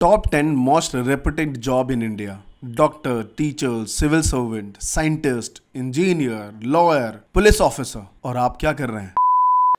top ten most reputed job in India doctor teacher civil servant scientist engineer lawyer police officer और आप क्या कर रहे हैं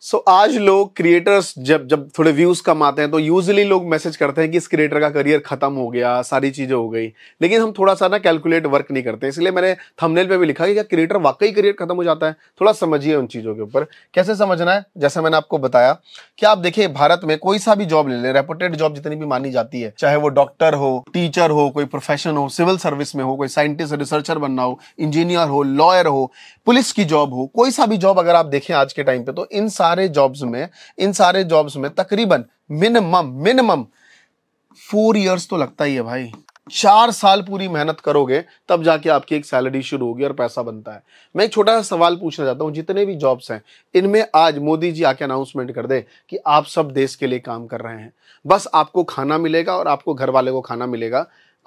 सो so, आज लोग क्रिएटर्स जब जब थोड़े व्यूज कम आते हैं तो यूजली लोग मैसेज करते हैं कि इस क्रिएटर का करियर खत्म हो गया सारी चीज़ें हो गई लेकिन हम थोड़ा सा ना कैलकुलेट वर्क नहीं करते इसलिए मैंने थंबनेल पे भी लिखा कि क्या क्रिएटर वाकई करियर खत्म हो जाता है थोड़ा समझिए उन चीज़ों के ऊपर कैसे समझना है जैसे मैंने आपको बताया कि आप देखिए भारत में कोई सा भी जॉब ले लें रेपुटेड जॉब जितनी भी मानी जाती है चाहे वो डॉक्टर हो टीचर हो कोई प्रोफेशन हो सिविल सर्विस में हो कोई साइंटिस्ट रिसर्चर बनना हो इंजीनियर हो लॉयर हो पुलिस की जॉब हो कोई सा भी जॉब अगर आप देखें आज के टाइम पे तो इन सारे सारे जॉब्स में इन सारे जॉब्स में तकरीबन मिनिमम मिनिमम फोर इयर्स तो लगता ही है भाई चार साल पूरी मेहनत करोगे तब जाके आपकी एक सैलरी शुरू होगी और पैसा बनता है मैं एक छोटा सा सवाल पूछना चाहता हूँ जितने भी जॉब्स हैं इनमें आज मोदी जी आके अनाउंसमेंट कर दे कि आप सब देश के लिए काम कर रहे हैं बस आपको खाना मिलेगा और आपको घर वाले को खाना मिलेगा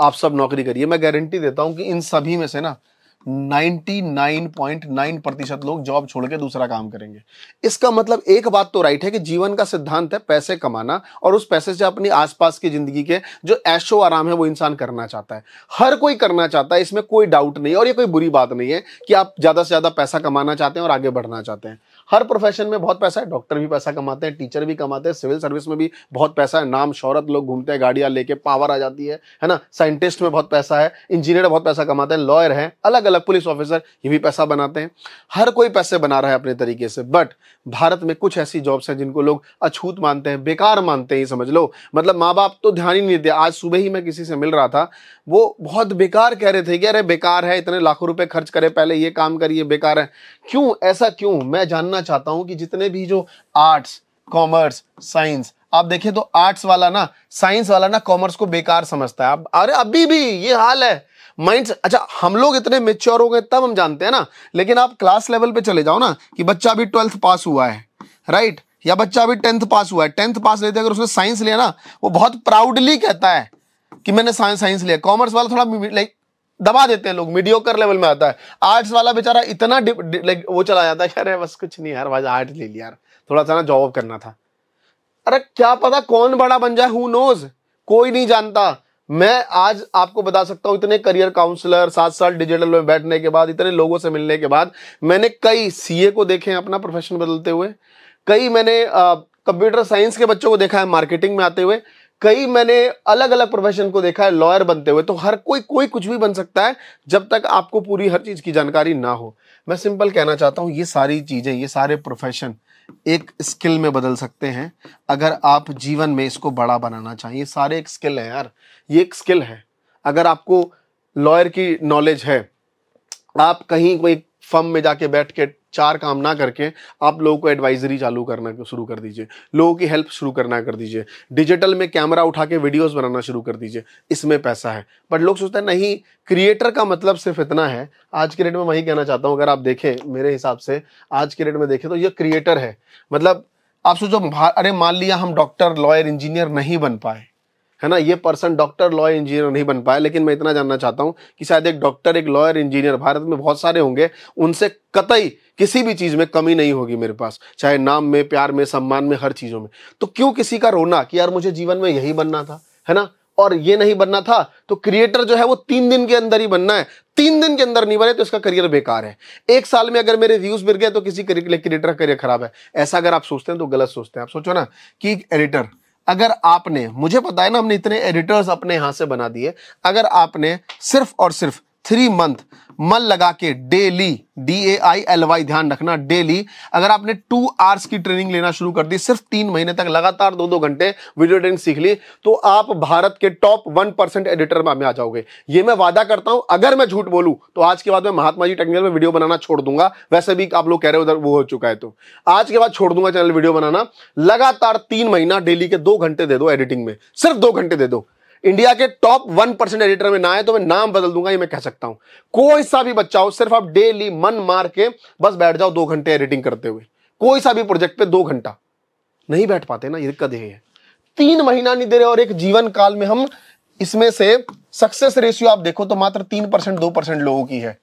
आप सब नौकरी करिए मैं गारंटी देता हूँ कि इन सभी में से ना 99.9 प्रतिशत लोग जॉब छोड़ के दूसरा काम करेंगे इसका मतलब एक बात तो राइट है कि जीवन का सिद्धांत है पैसे कमाना और उस पैसे से अपनी आसपास की जिंदगी के जो ऐशो आराम है वो इंसान करना चाहता है हर कोई करना चाहता है इसमें कोई डाउट नहीं और ये कोई बुरी बात नहीं है कि आप ज़्यादा से ज़्यादा पैसा कमाना चाहते हैं और आगे बढ़ना चाहते हैं हर प्रोफेशन में बहुत पैसा है डॉक्टर भी पैसा कमाते हैं टीचर भी कमाते हैं सिविल सर्विस में भी बहुत पैसा है नाम शौहरत लोग घूमते हैं गाड़ियां लेके पावर आ जाती है है ना साइंटिस्ट में बहुत पैसा है इंजीनियर बहुत पैसा कमाते हैं लॉयर हैं अलग अलग पुलिस ऑफिसर ये भी पैसा बनाते हैं हर कोई पैसे बना रहा है अपने तरीके से बट भारत में कुछ ऐसी जॉब्स हैं जिनको लोग अछूत मानते हैं बेकार मानते हैं समझ लो मतलब माँ बाप तो ध्यान ही नहीं देते आज सुबह ही मैं किसी से मिल रहा था वो बहुत बेकार कह रहे थे कि अरे बेकार है इतने लाखों रुपए खर्च करे पहले ये काम करिए बेकार है क्यों ऐसा क्यों मैं जानना कहना चाहता हूं कि जितने भी जो आर्ट्स कॉमर्स साइंस आप देखें तो आर्ट्स वाला ना साइंस वाला ना कॉमर्स को बेकार समझता है अब अरे अभी भी ये हाल है माइंड अच्छा हम लोग इतने मेच्योर हो गए तब हम जानते हैं ना लेकिन आप क्लास लेवल पे चले जाओ ना कि बच्चा अभी ट्वेल्थ पास हुआ है राइट या बच्चा अभी टेंथ पास हुआ है टेंथ पास लेते अगर उसने साइंस लिया ना वो बहुत प्राउडली कहता है कि मैंने साइंस साइंस लिया कॉमर्स वाला थोड़ा लाइक दबा देते हैं लोग मीडियो कर लेवल में आता है आर्ट्स वाला बेचारा इतना लाइक वो चला जाता है अरे बस कुछ नहीं यार भाई आर्ट ले लिया यार थोड़ा सा ना जॉब करना था अरे क्या पता कौन बड़ा बन जाए हु नोज कोई नहीं जानता मैं आज आपको बता सकता हूं इतने करियर काउंसलर सात साल डिजिटल में बैठने के बाद इतने लोगों से मिलने के बाद मैंने कई सीए को देखे हैं अपना प्रोफेशन बदलते हुए कई मैंने कंप्यूटर साइंस के बच्चों को देखा है मार्केटिंग में आते हुए कई मैंने अलग अलग प्रोफेशन को देखा है लॉयर बनते हुए तो हर कोई कोई कुछ भी बन सकता है जब तक आपको पूरी हर चीज़ की जानकारी ना हो मैं सिंपल कहना चाहता हूँ ये सारी चीज़ें ये सारे प्रोफेशन एक स्किल में बदल सकते हैं अगर आप जीवन में इसको बड़ा बनाना चाहें ये सारे एक स्किल है यार ये एक स्किल है अगर आपको लॉयर की नॉलेज है आप कहीं कोई फर्म में जाके बैठ के चार काम ना करके आप लोगों को एडवाइजरी चालू करना शुरू कर दीजिए लोगों की हेल्प शुरू करना कर दीजिए डिजिटल में कैमरा उठा के वीडियोस बनाना शुरू कर दीजिए इसमें पैसा है बट लोग सोचते हैं नहीं क्रिएटर का मतलब सिर्फ इतना है आज के डेट में वही कहना चाहता हूँ अगर आप देखें मेरे हिसाब से आज के डेट में देखें तो ये क्रिएटर है मतलब आप सोचो अरे मान लिया हम डॉक्टर लॉयर इंजीनियर नहीं बन पाए है ना ये पर्सन डॉक्टर लॉयर इंजीनियर नहीं बन पाया लेकिन मैं इतना जानना चाहता हूँ कि शायद एक डॉक्टर एक लॉयर इंजीनियर भारत में बहुत सारे होंगे उनसे कतई किसी भी चीज़ में कमी नहीं होगी मेरे पास चाहे नाम में प्यार में सम्मान में हर चीज़ों में तो क्यों किसी का रोना कि यार मुझे जीवन में यही बनना था है ना और ये नहीं बनना था तो क्रिएटर जो है वो तीन दिन के अंदर ही बनना है तीन दिन के अंदर नहीं बने तो इसका करियर बेकार है एक साल में अगर मेरे व्यूज मिल गए तो किसी क्रिएटर का करियर खराब है ऐसा अगर आप सोचते हैं तो गलत सोचते हैं आप सोचो ना कि एडिटर अगर आपने मुझे पता है ना हमने इतने एडिटर्स अपने यहां से बना दिए अगर आपने सिर्फ और सिर्फ थ्री मंथ मन लगा के daily D A I L Y ध्यान रखना डेली अगर आपने टू आवर्स की ट्रेनिंग लेना शुरू कर दी सिर्फ तीन महीने तक लगातार दो दो घंटे वीडियो ट्रेनिंग सीख ली तो आप भारत के टॉप वन परसेंट एडिटर में आ जाओगे ये मैं वादा करता हूं अगर मैं झूठ बोलूं तो आज के बाद मैं महात्मा जी टेक्निकल में वीडियो बनाना छोड़ दूंगा वैसे भी आप लोग कह रहे हो उधर वो हो चुका है तो आज के बाद छोड़ दूंगा चैनल वीडियो बनाना लगातार तीन महीना डेली के दो घंटे दे दो एडिटिंग में सिर्फ दो घंटे दे दो इंडिया के टॉप वन परसेंट एडिटर में ना आए तो मैं नाम बदल दूंगा ये मैं कह सकता हूं कोई सा भी बच्चा हो सिर्फ आप डेली मन मार के बस बैठ जाओ दो घंटे एडिटिंग करते हुए कोई सा भी प्रोजेक्ट पे दो घंटा नहीं बैठ पाते ना ये दिक्कत यही है तीन महीना नहीं दे रहे और एक जीवन काल में हम इसमें से सक्सेस रेशियो आप देखो तो मात्र तीन परसेंट दो परसेंट लोगों की है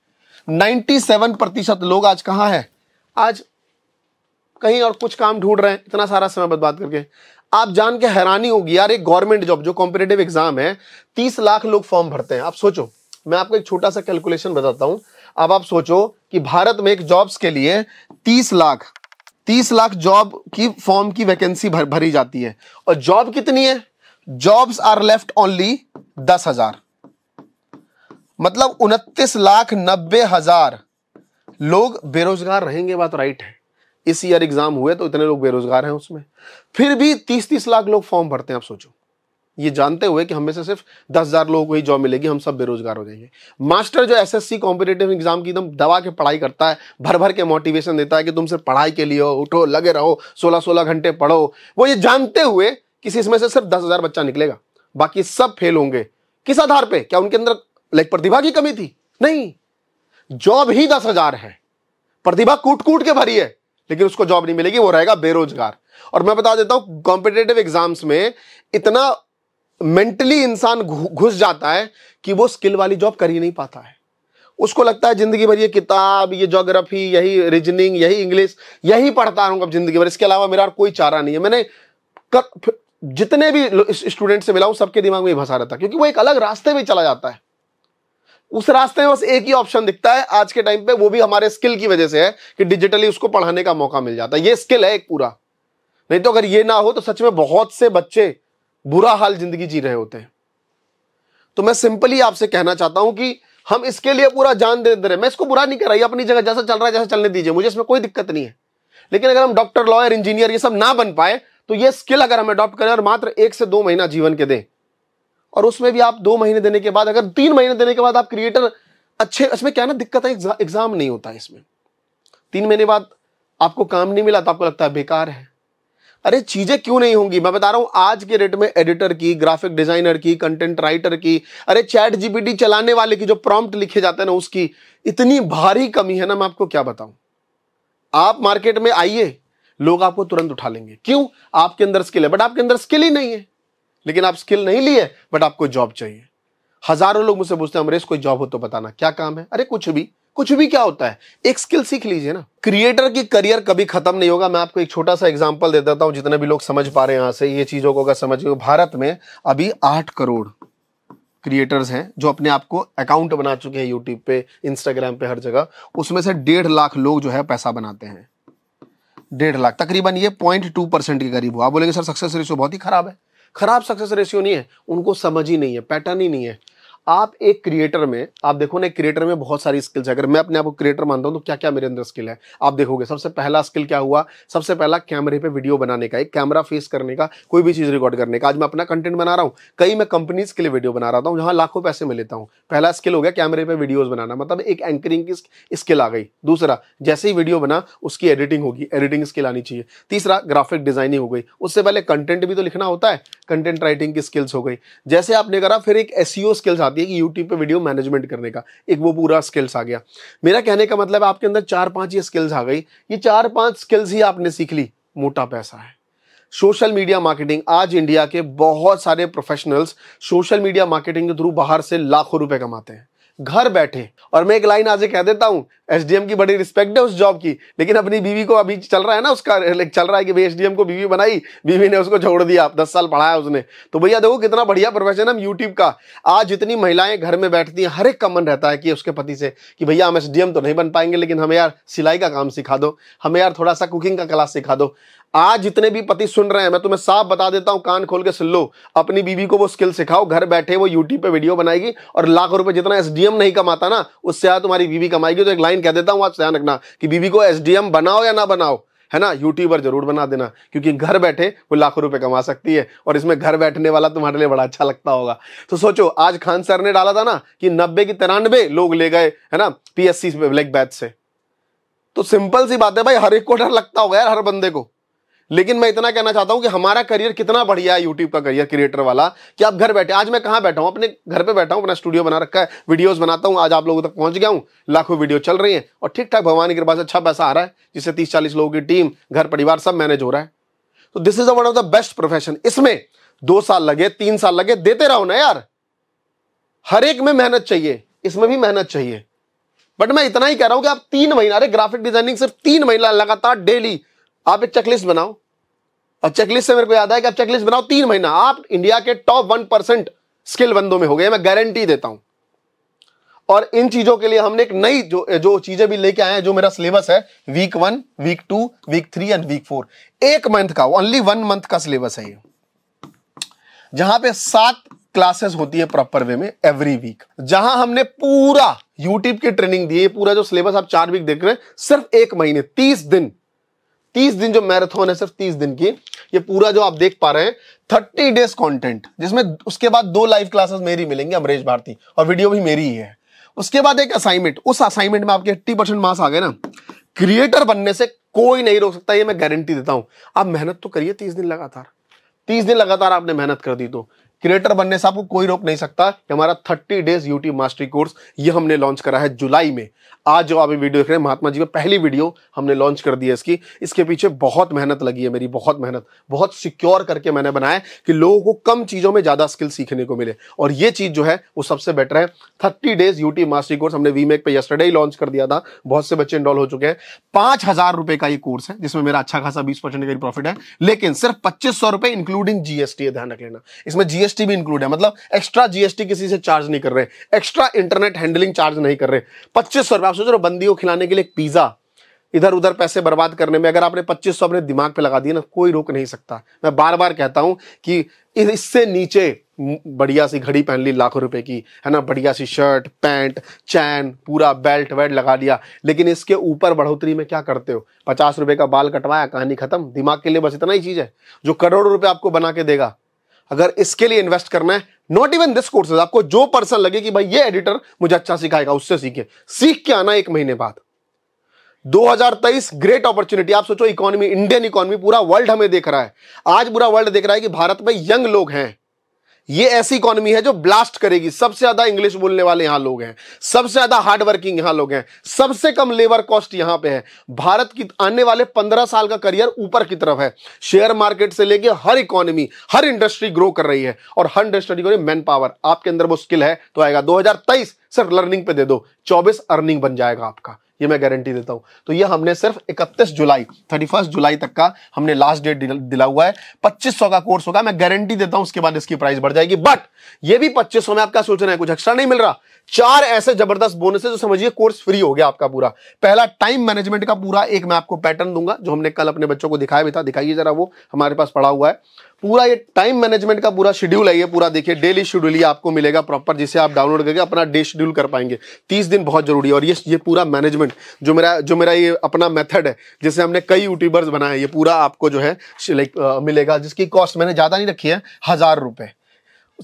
नाइन्टी सेवन प्रतिशत लोग आज कहाँ है आज कहीं और कुछ काम ढूंढ रहे हैं इतना सारा समय बर्बाद करके आप जान के हैरानी होगी यार एक गवर्नमेंट जॉब जो कॉम्पिटेटिव एग्जाम है तीस लाख लोग फॉर्म भरते हैं आप सोचो मैं आपको एक छोटा सा कैलकुलेशन बताता हूं अब आप सोचो कि भारत में एक जॉब्स के लिए तीस लाख तीस लाख जॉब की फॉर्म की वैकेंसी भर, भरी जाती है और जॉब कितनी है जॉब्स आर लेफ्ट ओनली दस हजार मतलब उनतीस लाख नब्बे हजार लोग बेरोजगार रहेंगे बात राइट है इस ईयर एग्जाम हुए तो इतने लोग बेरोजगार हैं उसमें फिर भी तीस तीस लाख लोग फॉर्म भरते हैं आप सोचो ये जानते हुए कि हमें से सिर्फ दस हजार लोगों को ही जॉब मिलेगी हम सब बेरोजगार हो जाएंगे मास्टर जो सी कॉम्पिटेटिव एग्जाम की एकदम दवा के पढ़ाई करता है भर भर के मोटिवेशन देता है कि तुम सिर्फ पढ़ाई के लिए हो उठो लगे रहो सोलह सोलह घंटे पढ़ो वो ये जानते हुए किसी इसमें से सिर्फ दस हजार बच्चा निकलेगा बाकी सब फेल होंगे किस आधार पर क्या उनके अंदर लाइक प्रतिभा की कमी थी नहीं जॉब ही दस हजार है प्रतिभा कूट कूट के भरी है लेकिन उसको जॉब नहीं मिलेगी वो रहेगा बेरोजगार और मैं बता देता हूं कॉम्पिटेटिव एग्जाम्स में इतना मेंटली इंसान घुस जाता है कि वो स्किल वाली जॉब कर ही नहीं पाता है उसको लगता है जिंदगी भर ये किताब ये जोग्राफी यही रीजनिंग यही इंग्लिश यही पढ़ता रहूंगा जिंदगी भर इसके अलावा मेरा और कोई चारा नहीं है मैंने कर, जितने भी स्टूडेंट से मिला हूं सबके दिमाग में ये भसा रहता क्योंकि वो एक अलग रास्ते में चला जाता है उस रास्ते में बस एक ही ऑप्शन दिखता है आज के टाइम पे वो भी हमारे स्किल की वजह से है कि डिजिटली उसको पढ़ाने का मौका मिल जाता है ये स्किल है एक पूरा नहीं तो अगर ये ना हो तो सच में बहुत से बच्चे बुरा हाल जिंदगी जी रहे होते हैं तो मैं सिंपली आपसे कहना चाहता हूं कि हम इसके लिए पूरा जान दे दे रहे मैं इसको बुरा नहीं कर रहा अपनी जगह जैसा चल रहा है जैसा चलने दीजिए मुझे इसमें कोई दिक्कत नहीं है लेकिन अगर हम डॉक्टर लॉयर इंजीनियर ये सब ना बन पाए तो ये स्किल अगर हम अडॉप्ट करें और मात्र एक से दो महीना जीवन के दें और उसमें भी आप दो महीने देने के बाद अगर तीन महीने देने के बाद आप क्रिएटर अच्छे इसमें क्या ना दिक्कत है एग्जाम नहीं होता है इसमें तीन महीने बाद आपको काम नहीं मिला तो आपको लगता है बेकार है अरे चीज़ें क्यों नहीं होंगी मैं बता रहा हूं आज के रेट में एडिटर की ग्राफिक डिजाइनर की कंटेंट राइटर की अरे चैट जीपीटी चलाने वाले की जो प्रॉम्प्ट लिखे जाते हैं ना उसकी इतनी भारी कमी है ना मैं आपको क्या बताऊं आप मार्केट में आइए लोग आपको तुरंत उठा लेंगे क्यों आपके अंदर स्किल है बट आपके अंदर स्किल ही नहीं है लेकिन आप स्किल नहीं लिए बट आपको जॉब चाहिए हजारों लोग मुझसे पूछते हैं अमरेश कोई जॉब हो तो बताना क्या काम है अरे कुछ भी कुछ भी क्या होता है एक स्किल सीख लीजिए ना क्रिएटर की करियर कभी खत्म नहीं होगा मैं आपको एक छोटा सा एग्जाम्पल दे देता हूं जितने भी लोग समझ पा रहे हैं यहां से ये चीजों को अगर समझ भारत में अभी आठ करोड़ क्रिएटर्स हैं जो अपने आप को अकाउंट बना चुके हैं यूट्यूब पे इंस्टाग्राम पे हर जगह उसमें से डेढ़ लाख लोग जो है पैसा बनाते हैं डेढ़ लाख तकरीबन ये पॉइंट टू परसेंट के करीब हुआ आप बोलेंगे सर सक्सेस रेशो तो बहुत ही खराब है खराब सक्सेस रेशियो नहीं है उनको समझ ही नहीं है पैटर्न ही नहीं है आप एक क्रिएटर में आप देखो ना क्रिएटर में बहुत सारी स्किल्स है अगर मैं अपने आप को क्रिएटर मानता हूँ तो क्या क्या मेरे अंदर स्किल है आप देखोगे सबसे पहला स्किल क्या हुआ सबसे पहला कैमरे पे वीडियो बनाने का एक कैमरा फेस करने का कोई भी चीज़ रिकॉर्ड करने का आज मैं अपना कंटेंट बना रहा हूँ कई मैं कंपनीज के लिए वीडियो बना रहा हूँ जहाँ लाखों पैसे में लेता हूँ पहला स्किल हो गया कैमरे पर वीडियोज़ बनाना मतलब एक एंकरिंग की स्किल आ गई दूसरा जैसे ही वीडियो बना उसकी एडिटिंग होगी एडिटिंग स्किल आनी चाहिए तीसरा ग्राफिक डिजाइनिंग हो गई उससे पहले कंटेंट भी तो लिखना होता है कंटेंट राइटिंग की स्किल्स हो गई जैसे आपने करा फिर एक एस स्किल्स e आती आती है कि यूट्यूब पे वीडियो मैनेजमेंट करने का एक वो पूरा स्किल्स आ गया मेरा कहने का मतलब आपके अंदर चार पांच ये स्किल्स आ गई ये चार पांच स्किल्स ही आपने सीख ली मोटा पैसा है सोशल मीडिया मार्केटिंग आज इंडिया के बहुत सारे प्रोफेशनल्स सोशल मीडिया मार्केटिंग के थ्रू बाहर से लाखों रुपए कमाते हैं घर बैठे और मैं एक लाइन आज कह देता हूँ एस की बड़ी रिस्पेक्ट है उस जॉब की लेकिन अपनी बीवी को अभी चल रहा है ना उसका चल रहा है कि भाई एसडीएम को बीवी बनाई बीवी ने उसको छोड़ दिया दस साल पढ़ाया उसने तो भैया देखो कितना बढ़िया प्रोफेशन हम यूट्यूब का आज जितनी महिलाएं घर में बैठती हैं हर एक का मन रहता है कि उसके पति से कि भैया हम एस तो नहीं बन पाएंगे लेकिन हमें यार सिलाई का काम सिखा दो हमें यार थोड़ा सा कुकिंग का क्लास सिखा दो आज जितने भी पति सुन रहे हैं मैं तुम्हें साफ बता देता हूं कान खोल के सुन लो अपनी बीवी को वो स्किल सिखाओ घर बैठे वो यूट्यूब पे वीडियो बनाएगी और लाखों रुपए जितना एसडीएम नहीं कमाता ना उससे आज तुम्हारी बीवी कमाएगी तो एक लाइन कह देता हूं आज ध्यान रखना कि बीवी को एसडीएम बनाओ या ना बनाओ है ना यूट्यूबर जरूर बना देना क्योंकि घर बैठे वो लाखों रुपए कमा सकती है और इसमें घर बैठने वाला तुम्हारे लिए बड़ा अच्छा लगता होगा तो सोचो आज खान सर ने डाला था ना कि नब्बे की तिरानबे लोग ले गए है ना पीएससी ब्लैक बैच से तो सिंपल सी बात है भाई हर एक को डर लगता होगा यार हर बंदे को लेकिन मैं इतना कहना चाहता हूं कि हमारा करियर कितना बढ़िया है यूट्यूब का करियर क्रिएटर वाला कि आप घर बैठे आज मैं कहां बैठा हूं अपने घर पे बैठा हूं अपना स्टूडियो बना रखा है वीडियोस बनाता हूं आज आप लोगों तक पहुंच गया हूं लाखों वीडियो चल रही है और ठीक ठाक भगवान की कृपा से अच्छा पैसा आ रहा है जिससे तीस चालीस लोगों की टीम घर परिवार सब मैनेज हो रहा है तो this is one of the best profession इसमें दो साल लगे तीन साल लगे देते रहो ना यार हर एक में मेहनत चाहिए इसमें भी मेहनत चाहिए बट मैं इतना ही कह रहा हूं कि आप तीन महीना अरे ग्राफिक डिजाइनिंग सिर्फ तीन महीना लगातार डेली आप एक चेकलिस्ट बनाओ और चेकलिस्ट से मेरे को याद है कि आप चेकलिस्ट बनाओ तीन महीना आप इंडिया के टॉप वन परसेंट स्किल बंदों में हो गए मैं गारंटी देता हूं और इन चीजों के लिए हमने एक नई जो जो चीजें भी लेके आए हैं जो मेरा सिलेबस है week one week two week three and week four एक मंथ का ओनली वन मंथ का सिलेबस है ये जहां पे सात क्लासेस होती है प्रॉपर वे में एवरी वीक जहां हमने पूरा यूट्यूब की ट्रेनिंग दी है पूरा जो सिलेबस आप चार वीक देख रहे हैं सिर्फ एक महीने तीस दिन तीस दिन जो मैराथन है सिर्फ तीस दिन की ये पूरा जो आप देख पा रहे हैं थर्टी डेज कॉन्टेंट जिसमें उसके बाद दो लाइव क्लासेस मेरी मिलेंगे अमरेश भारती और वीडियो भी मेरी ही है उसके बाद एक असाइनमेंट उस असाइनमेंट में आपके एट्टी परसेंट मार्क्स आ गए ना क्रिएटर बनने से कोई नहीं रोक सकता ये मैं गारंटी देता हूं आप मेहनत तो करिए तीस दिन लगातार तीस दिन लगातार आपने मेहनत कर दी तो क्रिएटर बनने से आपको कोई रोक नहीं सकता हमारा thirty days UT mastery course ये हमने लॉन्च करा है जुलाई में आज जो आप वीडियो देख रहे हैं महात्मा जी में पहली वीडियो हमने लॉन्च कर दी है इसकी इसके पीछे बहुत मेहनत लगी है मेरी बहुत मेहनत बहुत सिक्योर करके मैंने बनाया कि लोगों को कम चीज़ों में ज़्यादा स्किल सीखने को मिले और ये चीज़ जो है वो सबसे बेटर है thirty days UT mastery course हमने वीमेक पे यस्टरडे ही लॉन्च कर दिया था बहुत से बच्चे इनरोल हो चुके हैं पांच हज़ार का ये कोर्स है जिसमें मेरा अच्छा खासा बीस परसेंट का प्रॉफिट है लेकिन सिर्फ पच्चीस सौ इंक्लूडिंग जीएसटी ध्यान रख लेना इसमें जीएसटी जीएसटी भी इंक्लूड है मतलब एक्स्ट्रा जीएसटी किसी से चार्ज नहीं कर रहे एक्स्ट्रा इंटरनेट हैंडलिंग चार्ज नहीं कर रहे पच्चीस सौ रुपए आप सोच रहे हो बंदी को खिलाने के लिए पिज्ज़ा इधर उधर पैसे बर्बाद करने में अगर आपने पच्चीस सौ अपने दिमाग पे लगा दिए ना कोई रोक नहीं सकता मैं बार बार कहता हूं कि इससे नीचे बढ़िया सी घड़ी पहन ली लाखों रुपए की है ना बढ़िया सी शर्ट पैंट चैन पूरा बेल्ट वेल्ट लगा लिया लेकिन इसके ऊपर बढ़ोतरी में क्या करते हो पचास रुपए का बाल कटवाया कहानी खत्म दिमाग के लिए बस इतना ही चीज़ है जो करोड़ों रुपए आपको बना के देगा अगर इसके लिए इन्वेस्ट करना है नॉट इवन दिस कोर्स आपको जो पर्सन लगे कि भाई ये एडिटर मुझे अच्छा सिखाएगा उससे सीखे सीख के आना एक महीने बाद 2023 ग्रेट अपॉर्चुनिटी आप सोचो इकोनॉमी इंडियन इकोनॉमी पूरा वर्ल्ड हमें देख रहा है आज पूरा वर्ल्ड देख रहा है कि भारत में यंग लोग हैं ये ऐसी इकोनॉमी है जो ब्लास्ट करेगी सबसे ज्यादा इंग्लिश बोलने वाले यहां लोग हैं सबसे ज्यादा हार्ड वर्किंग यहां लोग हैं सबसे कम लेबर कॉस्ट यहां पे है भारत की आने वाले पंद्रह साल का करियर ऊपर की तरफ है शेयर मार्केट से लेके हर इकोनॉमी हर इंडस्ट्री ग्रो कर रही है और हर इंडस्ट्री को मैन पावर आपके अंदर वो स्किल है तो आएगा दो सिर्फ लर्निंग पे दे दो चौबीस अर्निंग बन जाएगा आपका ये मैं गारंटी देता हूं तो ये हमने सिर्फ 31 जुलाई 31 जुलाई तक का हमने लास्ट डेट दिला हुआ है 2500 का कोर्स होगा मैं गारंटी देता हूं उसके बाद इसकी प्राइस बढ़ जाएगी बट ये भी 2500 में आपका सोचना है कुछ एक्स्ट्रा नहीं मिल रहा चार ऐसे जबरदस्त बोनस है जो समझिए कोर्स फ्री हो गया आपका पूरा पहला टाइम मैनेजमेंट का पूरा एक मैं आपको पैटर्न दूंगा जो हमने कल अपने बच्चों को दिखाया भी था दिखाइए जरा वो हमारे पास पड़ा हुआ है पूरा ये टाइम मैनेजमेंट का पूरा शेड्यूल है ये पूरा देखिए डेली शेड्यूल ये आपको मिलेगा प्रॉपर जिसे आप डाउनलोड करके अपना डे शेड्यूल कर पाएंगे तीस दिन बहुत जरूरी है और ये ये पूरा मैनेजमेंट जो मेरा जो मेरा ये अपना मेथड है जिसे हमने कई यूट्यूबर्स बनाए ये पूरा आपको जो है लाइक मिलेगा जिसकी कॉस्ट मैंने ज़्यादा नहीं रखी है हज़ार रुपये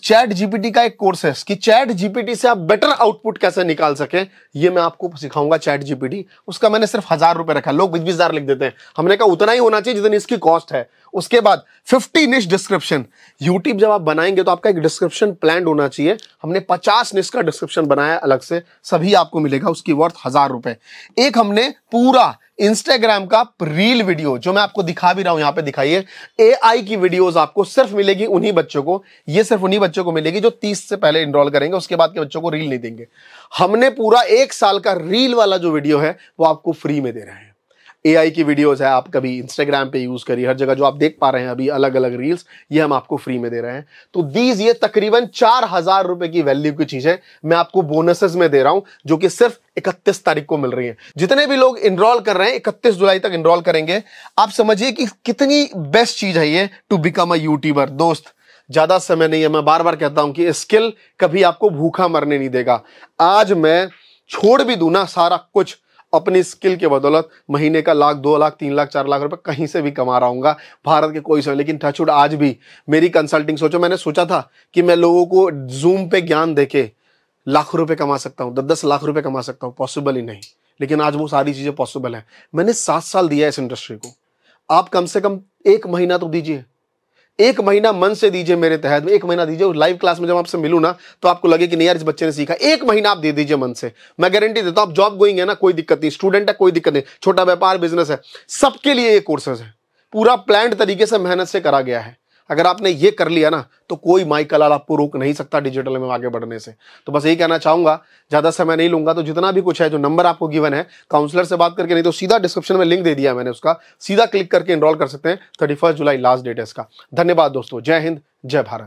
चैट जीपीटी का एक कोर्स है कि चैट जीपीटी से आप बेटर आउटपुट कैसे निकाल सके ये मैं आपको सिखाऊंगा चैट जीपीटी उसका मैंने सिर्फ हजार रुपए रखा लोग बीस बीस हजार लिख देते हैं हमने कहा उतना ही होना चाहिए जितनी इसकी कॉस्ट है उसके बाद फिफ्टी निश डिस्क्रिप्शन यूट्यूब जब आप बनाएंगे तो आपका एक डिस्क्रिप्शन प्लान होना चाहिए हमने पचास निश का डिस्क्रिप्शन बनाया अलग से सभी आपको मिलेगा उसकी वर्थ हजार रुपए एक हमने पूरा इंस्टाग्राम का रील वीडियो जो मैं आपको दिखा भी रहा हूं यहां पे दिखाइए एआई की वीडियोस आपको सिर्फ मिलेगी उन्हीं बच्चों को ये सिर्फ उन्हीं बच्चों को मिलेगी जो 30 से पहले इनरोल करेंगे उसके बाद के बच्चों को रील नहीं देंगे हमने पूरा एक साल का रील वाला जो वीडियो है वो आपको फ्री में दे रहे हैं आई की वीडियोज है आप कभी इंस्टाग्राम पे यूज़ करिए हर जगह जो आप देख पा रहे हैं अभी अलग अलग रील्स ये हम आपको फ्री में दे रहे हैं तो दीज ये तकरीबन चार हज़ार रुपए की वैल्यू की चीज़ें मैं आपको बोनसेस में दे रहा हूँ जो कि सिर्फ इकतीस तारीख को मिल रही है जितने भी लोग इनरोल कर रहे हैं इकतीस जुलाई तक इनरोल करेंगे आप समझिए कि कितनी बेस्ट चीज़ है ये टू बिकम अ यूट्यूबर दोस्त ज़्यादा समय नहीं है मैं बार बार कहता हूं कि स्किल कभी आपको भूखा मरने नहीं देगा आज मैं छोड़ भी दू ना सारा कुछ अपनी स्किल के बदौलत महीने का लाख दो लाख तीन लाख चार लाख रुपए कहीं से भी कमा रहा हूँ भारत के कोई से लेकिन टचवुड आज भी मेरी कंसल्टिंग सोचो मैंने सोचा था कि मैं लोगों को जूम पे ज्ञान देके लाखों रुपए कमा सकता हूँ दस दस लाख रुपए कमा सकता हूँ पॉसिबल ही नहीं लेकिन आज वो सारी चीज़ें पॉसिबल हैं मैंने सात साल दिया है इस इंडस्ट्री को आप कम से कम एक महीना तो दीजिए एक महीना मन से दीजिए मेरे तहत में एक महीना दीजिए लाइव क्लास में जब आपसे मिलू ना तो आपको लगे कि नहीं यार इस बच्चे ने सीखा एक महीना आप दे दीजिए मन से मैं गारंटी देता हूं आप जॉब गोइंग है ना कोई दिक्कत नहीं स्टूडेंट है कोई दिक्कत नहीं छोटा व्यापार बिजनेस है सबके लिए ये कोर्सेज है पूरा प्लान तरीके से मेहनत से करा गया है अगर आपने ये कर लिया ना तो कोई माई कलाल आपको रोक नहीं सकता डिजिटल में आगे बढ़ने से तो बस यही कहना चाहूंगा ज़्यादा समय नहीं लूंगा तो जितना भी कुछ है जो नंबर आपको गिवन है काउंसलर से बात करके नहीं तो सीधा डिस्क्रिप्शन में लिंक दे दिया मैंने उसका सीधा क्लिक करके इनरोल कर सकते हैं थर्टी जुलाई लास्ट डेट है इसका धन्यवाद दोस्तों जय हिंद जय भारत